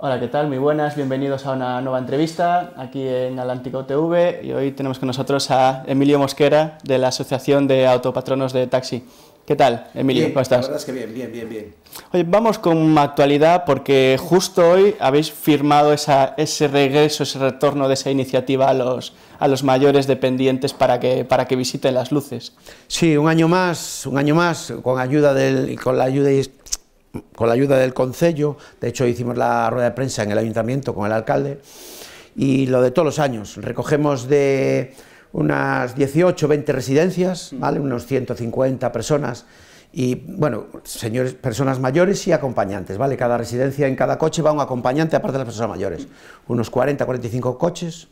Hola, ¿qué tal? Muy buenas, bienvenidos a una nueva entrevista aquí en Atlántico TV y hoy tenemos con nosotros a Emilio Mosquera de la Asociación de Autopatronos de Taxi. ¿Qué tal, Emilio? ¿Cómo estás? La verdad es que bien, bien, bien, Oye, vamos con actualidad porque justo hoy habéis firmado esa, ese regreso, ese retorno de esa iniciativa a los, a los mayores dependientes para que, para que visiten las luces. Sí, un año más, un año más, con ayuda del, con la ayuda con la ayuda del Concello, de hecho hicimos la rueda de prensa en el ayuntamiento con el alcalde, y lo de todos los años, recogemos de unas 18, 20 residencias, mm. ¿vale? unos 150 personas, y bueno, señores, personas mayores y acompañantes, ¿vale? Cada residencia en cada coche va un acompañante aparte de las personas mayores, unos 40, 45 coches,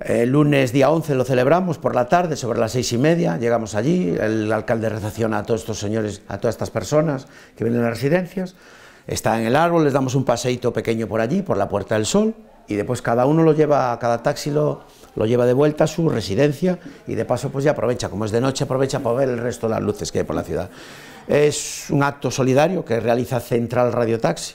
el lunes día 11 lo celebramos por la tarde, sobre las seis y media, llegamos allí, el alcalde recepciona a todos estos señores, a todas estas personas que vienen a residencias, está en el árbol, les damos un paseíto pequeño por allí, por la Puerta del Sol, y después cada uno lo lleva, cada taxi lo, lo lleva de vuelta a su residencia y de paso pues ya aprovecha, como es de noche, aprovecha para ver el resto de las luces que hay por la ciudad. Es un acto solidario que realiza Central Radio Taxi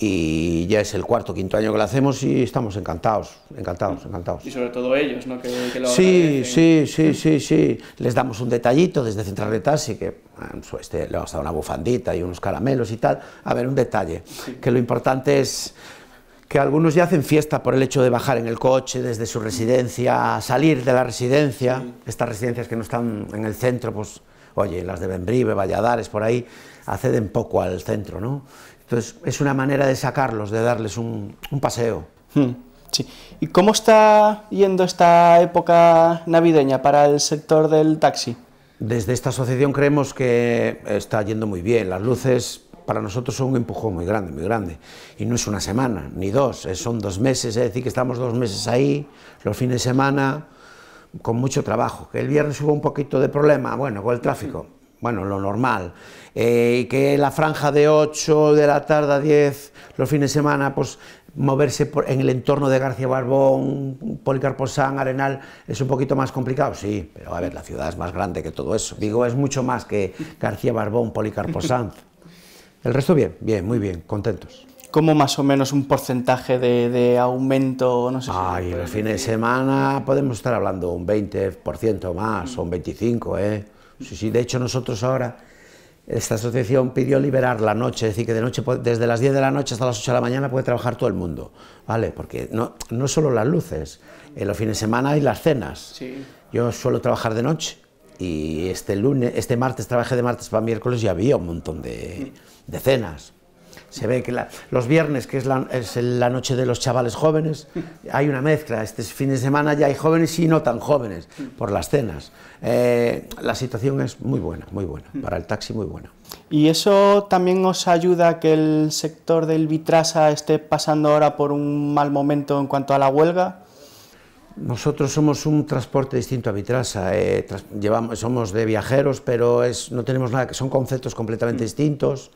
y ya es el cuarto, quinto año que lo hacemos y estamos encantados, encantados, encantados. Y sobre todo ellos, ¿no? Que, sí, sí, sí, sí, sí. Les damos un detallito desde Central de Taxi, que este le vamos a dar una bufandita y unos caramelos y tal. A ver, un detalle, que lo importante es que algunos ya hacen fiesta por el hecho de bajar en el coche desde su residencia, salir de la residencia, estas residencias que no están en el centro, pues, oye, las de Benbrive, Valladares, por ahí, acceden poco al centro, ¿no? Entonces, es una manera de sacarlos, de darles un, paseo. Hmm, ¿Y cómo está yendo esta época navideña para el sector del taxi? Desde esta asociación creemos que está yendo muy bien. Las luces para nosotros son un empujón muy grande, muy grande. Y no es una semana, ni dos, eh, son dos meses, es decir, que estamos dos meses ahí, los fines de semana, con mucho trabajo. Que el viernes hubo un poquito de problema, bueno, con el tráfico bueno, lo normal, eh, Y que la franja de 8 de la tarde a 10 los fines de semana, pues moverse por, en el entorno de García Barbón, Policarpo Arenal, es un poquito más complicado, sí, pero a ver, la ciudad es más grande que todo eso. Digo, es mucho más que García Barbón, Policarpo El resto bien, bien, muy bien, contentos. ¿Cómo más o menos un porcentaje de, aumento? No sé Ay, los fines de semana podemos estar hablando un 20% más o un 25%, ¿eh? Sí, sí, de hecho nosotros ahora, esta asociación pidió liberar la noche, es decir, que de noche, desde las 10 de la noche hasta las 8 de la mañana puede trabajar todo el mundo, ¿vale? Porque no, solo las luces, en los fines de semana hay las cenas. Yo suelo trabajar de noche y este, lunes, este martes trabajé de martes para miércoles y había un montón de, de cenas se ve que los viernes, que es la, noche de los chavales jóvenes, hay una mezcla. Este fin de semana ya hay jóvenes y no tan jóvenes por las cenas. Eh, la situación es muy buena, muy buena. Para el taxi, muy buena. ¿Y eso también os ayuda a que el sector del Vitrasa esté pasando ahora por un mal momento en cuanto a la huelga? Nosotros somos un transporte distinto a Vitrasa. Eh, llevamos, somos de viajeros, pero es, no tenemos nada que son conceptos completamente distintos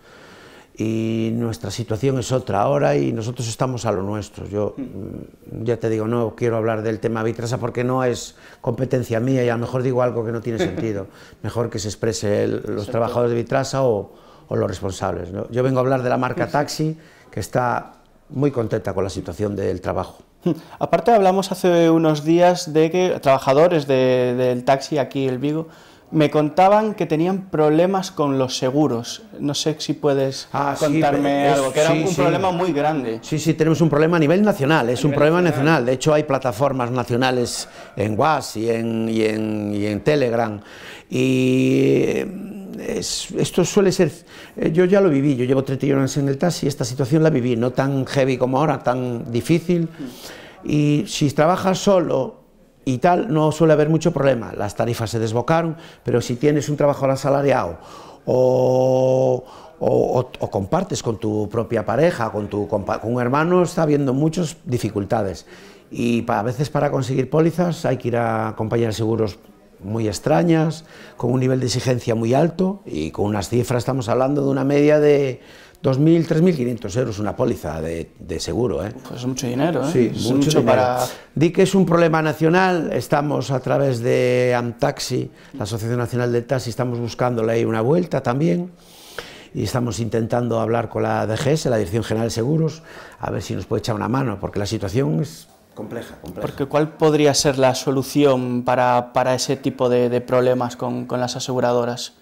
y nuestra situación es otra ahora y nosotros estamos a lo nuestro. Yo mm, ya te digo, no quiero hablar del tema Vitrasa porque no es competencia mía y a lo mejor digo algo que no tiene sentido. Mejor que se exprese los trabajadores de Vitrasa o, los responsables. Yo vengo a hablar de la marca Taxi, que está muy contenta con la situación del trabajo. Aparte hablamos hace unos días de que trabajadores del taxi aquí en Vigo me contaban que tenían problemas con los seguros. No sé si puedes ah, contarme algo, que era un problema muy grande. Sí, sí, tenemos un problema a nivel nacional, es un problema nacional. De hecho, hay plataformas nacionales en WhatsApp y en, Telegram. Y eh, esto suele ser, eh, yo ya lo viví, yo llevo 30 años en el taxi, esta situación la viví, no tan heavy como ahora, tan difícil. Mm. Y si trabajas solo, y tal, no suele haber mucho problema. Las tarifas se desbocaron, pero si tienes un trabajador asalariado o, compartes con tu propia pareja, con tu con un hermano, está habiendo muchas dificultades. Y a veces para conseguir pólizas hay que ir a compañías de seguros muy extrañas, con un nivel de exigencia muy alto y con unas cifras, estamos hablando de una media de 2.000, 3.500 euros una póliza de, seguro. ¿eh? Pues mucho dinero, ¿eh? Sí, mucho, Para... Di que es un problema nacional, estamos a través de Amtaxi, la Asociación Nacional del Taxi, estamos buscándole ahí una vuelta también y estamos intentando hablar con la DGS, la Dirección General de Seguros, a ver si nos puede echar una mano, porque la situación es compleja. Porque ¿cuál podría ser la solución para, ese tipo de, problemas con, las aseguradoras?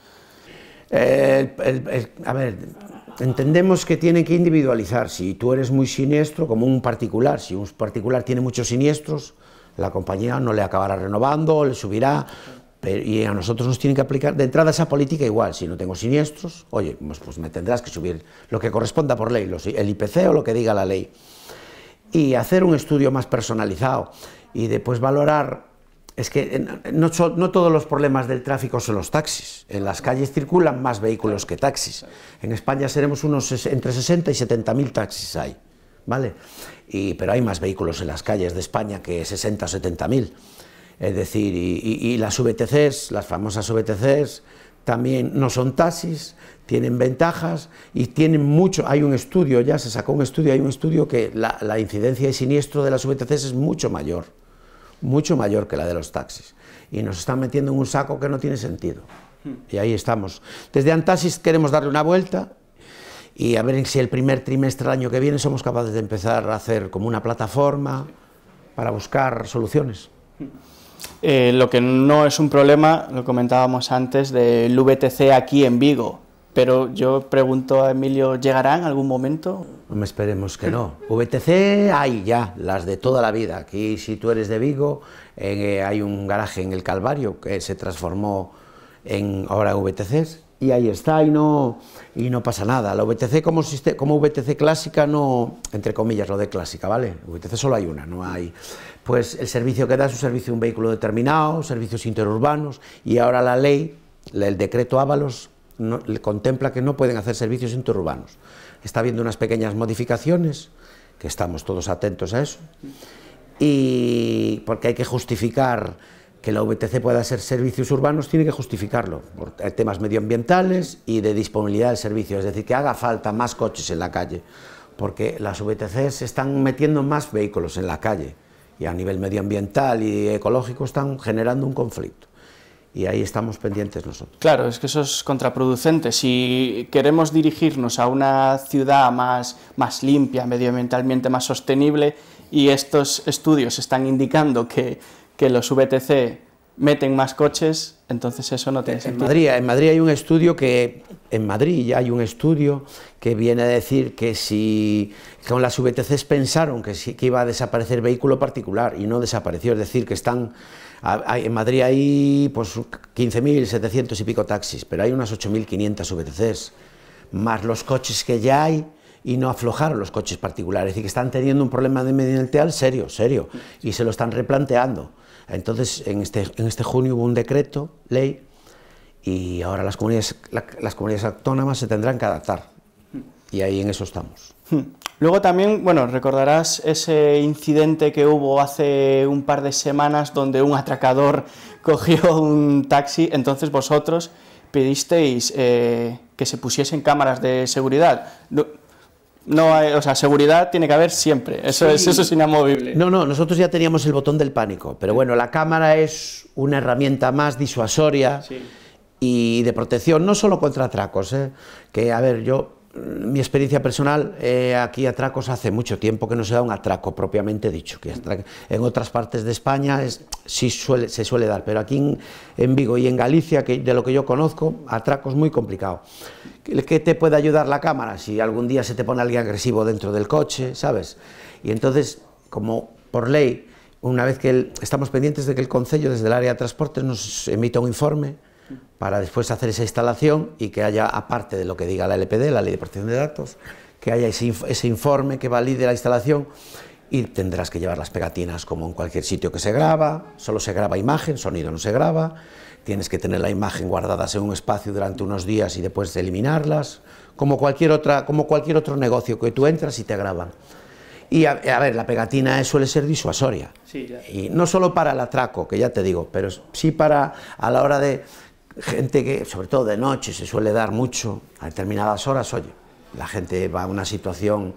Eh, a ver, Entendemos que tiene que individualizar. Si tú eres muy siniestro, como un particular, si un particular tiene muchos siniestros, la compañía no le acabará renovando, le subirá, y a nosotros nos tiene que aplicar de entrada esa política igual. Si no tengo siniestros, oye, pues, pues me tendrás que subir lo que corresponda por ley, el IPC o lo que diga la ley. Y hacer un estudio más personalizado y después valorar es que eh, no, todos los problemas del tráfico son los taxis. En las calles circulan más vehículos que taxis. En España seremos unos entre 60 y 70 mil taxis hay, ¿vale? pero hay más vehículos en las calles de España que 60 o 70 mil. Es decir, y, las VTCs, las famosas VTCs, también no son taxis, tienen ventajas y tienen mucho. Hay un estudio, ya se sacó un estudio, hay un estudio que la, la incidencia de siniestro de las VTCs es mucho mayor mucho mayor que la de los taxis. Y nos están metiendo en un saco que no tiene sentido. Y ahí estamos. Desde Antaxis queremos darle una vuelta y a ver si el primer trimestre del año que viene somos capaces de empezar a hacer como una plataforma para buscar soluciones. Eh, lo que no es un problema, lo comentábamos antes, del VTC aquí en Vigo. Pero yo pregunto a Emilio, ¿llegará en algún momento? No esperemos que no. VTC hay ya, las de toda la vida. Aquí, si tú eres de Vigo, eh, hay un garaje en el Calvario que se transformó en ahora VTCs y ahí está y no y no pasa nada. La VTC como como VTC clásica no entre comillas lo de clásica, ¿vale? VTC solo hay una, no hay pues el servicio que da es un servicio de un vehículo determinado, servicios interurbanos y ahora la ley, el decreto Ábalos contempla que no pueden hacer servicios interurbanos. Está habiendo unas pequeñas modificaciones, que estamos todos atentos a eso, y porque hay que justificar que la VTC pueda hacer servicios urbanos, tiene que justificarlo, por temas medioambientales y de disponibilidad del servicio, es decir, que haga falta más coches en la calle, porque las VTC se están metiendo más vehículos en la calle y a nivel medioambiental y ecológico están generando un conflicto y ahí estamos pendientes nosotros. Claro, es que eso es contraproducente. Si queremos dirigirnos a una ciudad más, más limpia, medioambientalmente más sostenible, y estos estudios están indicando que, que los VTC meten más coches, entonces eso no tiene sentido. En Madrid, hay un estudio que en Madrid ya hay un estudio que viene a decir que si con las VTCs pensaron que, que iba a desaparecer vehículo particular y no desapareció, es decir, que están en Madrid hay pues 15.700 y pico taxis, pero hay unas 8.500 VTCs más los coches que ya hay y no aflojaron los coches particulares, y que están teniendo un problema de medioambiental serio, serio, y se lo están replanteando. Entonces, en este, en este junio hubo un decreto, ley, y ahora las comunidades, las comunidades autónomas se tendrán que adaptar. Y ahí en eso estamos. Hmm. Luego también, bueno, recordarás ese incidente que hubo hace un par de semanas donde un atracador cogió un taxi, entonces vosotros pedisteis eh, que se pusiesen cámaras de seguridad. No o sea, seguridad tiene que haber siempre, eso, es, inamovible. No, no, nosotros ya teníamos el botón del pánico, pero bueno, la cámara es una herramienta más disuasoria y de protección, no solo contra atracos, ¿eh? que a ver, yo mi experiencia personal, eh, aquí atracos hace mucho tiempo que no se da un atraco propiamente dicho. Que en otras partes de España sí se suele dar, pero aquí en, Vigo y en Galicia, de lo que yo conozco, atracos muy complicado. ¿Qué te puede ayudar la cámara? Si algún día se te pone alguien agresivo dentro del coche, ¿sabes? Y entonces, como por ley, una vez que estamos pendientes de que el Consejo desde el área de transportes, nos emita un informe para después hacer esa instalación y que haya, aparte de lo que diga la LPD, la Ley de Protección de Datos, que haya ese, informe que valide la instalación y tendrás que llevar las pegatinas como en cualquier sitio que se graba, solo se graba imagen, sonido no se graba, tienes que tener la imagen guardada en un espacio durante unos días y después eliminarlas, como cualquier, otra, como cualquier otro negocio que tú entras y te graban. Y a, ver, la pegatina suele ser disuasoria. y no solo para el atraco, que ya te digo, pero sí para a la hora de gente que, sobre todo de noche, se suele dar mucho a determinadas horas, oye, la gente va a una situación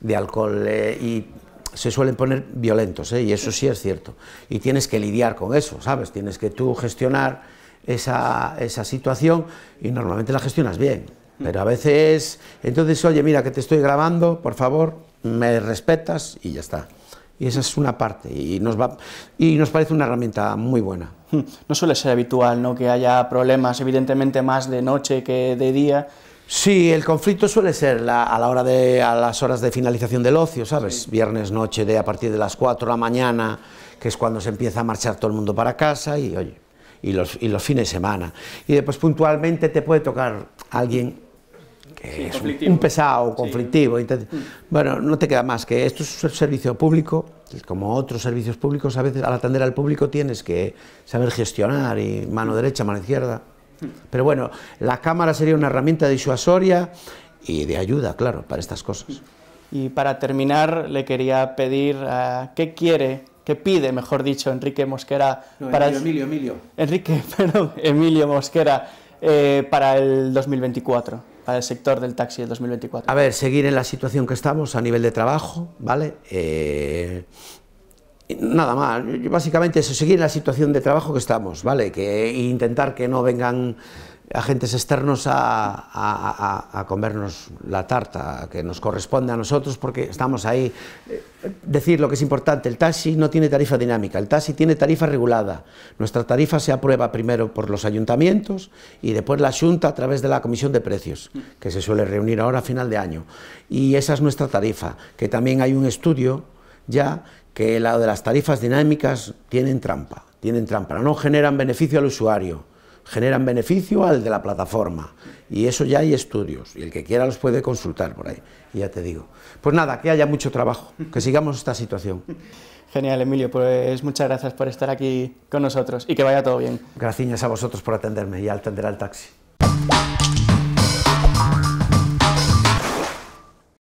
de alcohol eh, y se suelen poner violentos, ¿eh? y eso sí es cierto. Y tienes que lidiar con eso, ¿sabes? Tienes que tú gestionar esa, situación y normalmente la gestionas bien. Pero a veces, entonces, oye, mira que te estoy grabando, por favor, me respetas y ya está. Y esa es una parte y y nos parece una herramienta muy buena. No suele ser habitual, ¿no? Que haya problemas, evidentemente más de noche que de día. Sí, el conflicto suele ser a la hora de a las horas de finalización del ocio, ¿sabes? Viernes noche de a partir de las 4 de la mañana, que es cuando se empieza a marchar todo el mundo para casa y oye, y los, y los fines de semana. Y después puntualmente te puede tocar alguien un pesado, conflictivo. Mm. Bueno, no te queda más que esto es un servicio público, como otros servicios públicos, a veces al atender al público tienes que saber gestionar y mano mm. derecha, mano izquierda. Mm. Pero bueno, la cámara sería una herramienta disuasoria y de ayuda, claro, para estas cosas. Y para terminar, le quería pedir a eh, qué quiere, qué pide, mejor dicho, Enrique Mosquera. para Emilio, Emilio, Enrique, perdón, Emilio Mosquera eh, para el 2024 para el sector del taxi del 2024? A ver, seguir en la situación que estamos a nivel de trabajo, ¿vale? Eh, nada más, básicamente eso, seguir en la situación de trabajo que estamos, ¿vale? Que intentar que no vengan agentes externos a, comernos la tarta que nos corresponde a nosotros porque estamos ahí. Eh, decir lo que es importante, el taxi no tiene tarifa dinámica, el taxi tiene tarifa regulada. Nuestra tarifa se aprueba primero por los ayuntamientos y después la Junta a través de la Comisión de Precios, que se suele reunir ahora a final de año. Y esa es nuestra tarifa, que también hay un estudio ya que lado de las tarifas dinámicas tienen trampa, tienen trampa, no generan beneficio al usuario generan beneficio al de la plataforma. Y eso ya hay estudios, y el que quiera los puede consultar por ahí, y ya te digo. Pues nada, que haya mucho trabajo, que sigamos esta situación. Genial, Emilio, pues muchas gracias por estar aquí con nosotros y que vaya todo bien. Gracias a vosotros por atenderme y al atender al taxi.